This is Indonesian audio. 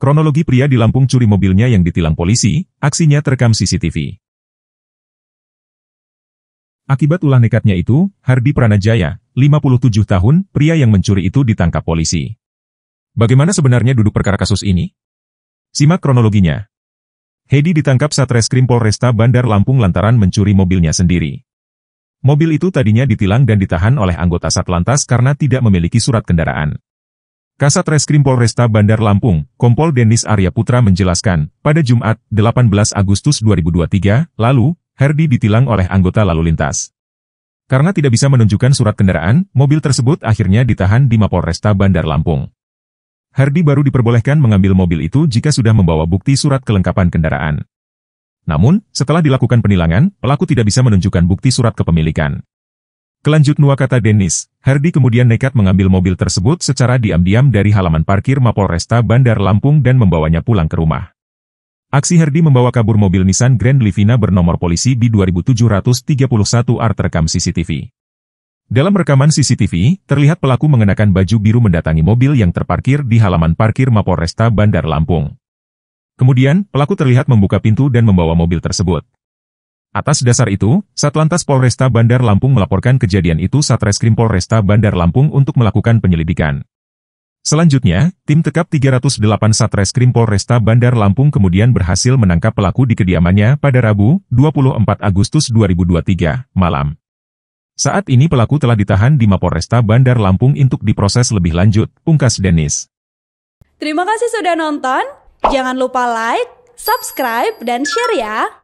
Kronologi pria di Lampung curi mobilnya yang ditilang polisi, aksinya terekam CCTV. Akibat ulah nekatnya itu, Hardi Pranajaya, 57 tahun, pria yang mencuri itu ditangkap polisi. Bagaimana sebenarnya duduk perkara kasus ini? Simak kronologinya. Hedi ditangkap Satreskrim Polresta Bandar Lampung lantaran mencuri mobilnya sendiri. Mobil itu tadinya ditilang dan ditahan oleh anggota Satlantas karena tidak memiliki surat kendaraan. Kasat Reskrim Polresta Bandar Lampung, Kompol Denis Arya Putra menjelaskan, pada Jumat, 18 Agustus 2023, lalu, Herdi ditilang oleh anggota lalu lintas. Karena tidak bisa menunjukkan surat kendaraan, mobil tersebut akhirnya ditahan di Mapolresta Bandar Lampung. Herdi baru diperbolehkan mengambil mobil itu jika sudah membawa bukti surat kelengkapan kendaraan. Namun, setelah dilakukan penilangan, pelaku tidak bisa menunjukkan bukti surat kepemilikan. Kelanjut Nua kata Dennis, Hardy kemudian nekat mengambil mobil tersebut secara diam-diam dari halaman parkir Mapolresta Bandar Lampung dan membawanya pulang ke rumah. Aksi Hardy membawa kabur mobil Nissan Grand Livina bernomor polisi B2731 R terekam CCTV. Dalam rekaman CCTV, terlihat pelaku mengenakan baju biru mendatangi mobil yang terparkir di halaman parkir Mapolresta Bandar Lampung. Kemudian, pelaku terlihat membuka pintu dan membawa mobil tersebut. Atas dasar itu, Satlantas Polresta Bandar Lampung melaporkan kejadian itu Satreskrim Polresta Bandar Lampung untuk melakukan penyelidikan. Selanjutnya, tim tekap 308 Satreskrim Polresta Bandar Lampung kemudian berhasil menangkap pelaku di kediamannya pada Rabu, 24 Agustus 2023, malam. Saat ini pelaku telah ditahan di Mapolresta Bandar Lampung untuk diproses lebih lanjut, pungkas Denis. Terima kasih sudah nonton, jangan lupa like, subscribe, dan share ya!